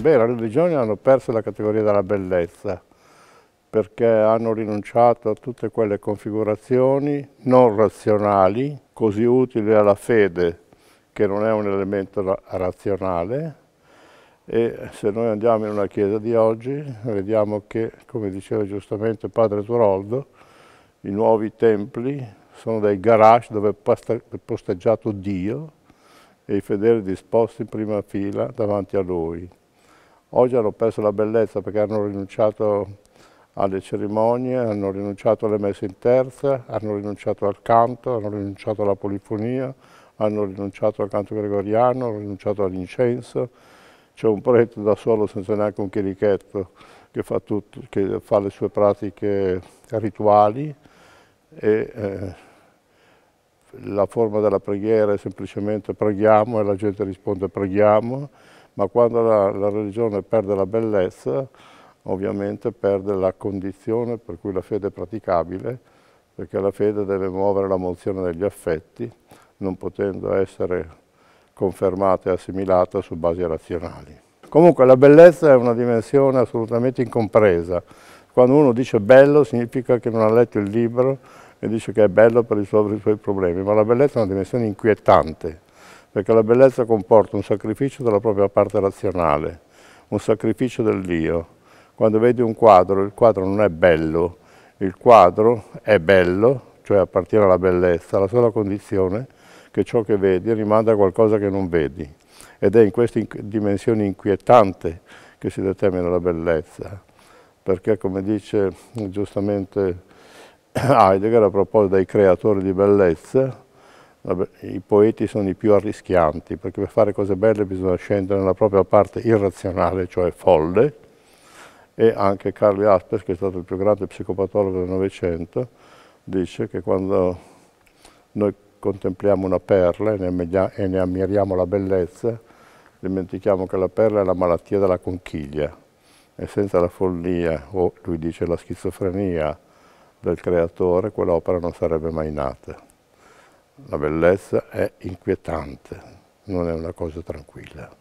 Beh, le religioni hanno perso la categoria della bellezza perché hanno rinunciato a tutte quelle configurazioni non razionali, così utili alla fede, che non è un elemento razionale. E se noi andiamo in una chiesa di oggi, vediamo che, come diceva giustamente padre Turoldo, i nuovi templi sono dei garage dove è posteggiato Dio e i fedeli disposti in prima fila davanti a Lui. Oggi hanno perso la bellezza perché hanno rinunciato alle cerimonie, hanno rinunciato alle messe in terza, hanno rinunciato al canto, hanno rinunciato alla polifonia, hanno rinunciato al canto gregoriano, hanno rinunciato all'incenso. C'è un prete da solo senza neanche un chirichetto che fa, tutto, che fa le sue pratiche rituali e eh, la forma della preghiera è semplicemente preghiamo e la gente risponde preghiamo ma quando la, la religione perde la bellezza, ovviamente perde la condizione per cui la fede è praticabile, perché la fede deve muovere la mozione degli affetti, non potendo essere confermata e assimilata su basi razionali. Comunque la bellezza è una dimensione assolutamente incompresa. Quando uno dice bello significa che non ha letto il libro e dice che è bello per risolvere i suoi problemi, ma la bellezza è una dimensione inquietante perché la bellezza comporta un sacrificio della propria parte razionale, un sacrificio dell'io. Quando vedi un quadro, il quadro non è bello, il quadro è bello, cioè appartiene alla bellezza, la sola condizione che ciò che vedi rimanda a qualcosa che non vedi. Ed è in queste dimensioni inquietante che si determina la bellezza, perché come dice giustamente Heidegger a proposito dei creatori di bellezza, i poeti sono i più arrischianti, perché per fare cose belle bisogna scendere nella propria parte irrazionale, cioè folle, e anche Carli Aspes, che è stato il più grande psicopatologo del Novecento, dice che quando noi contempliamo una perla e ne ammiriamo la bellezza, dimentichiamo che la perla è la malattia della conchiglia e senza la follia, o lui dice la schizofrenia del creatore, quell'opera non sarebbe mai nata la bellezza è inquietante, non è una cosa tranquilla.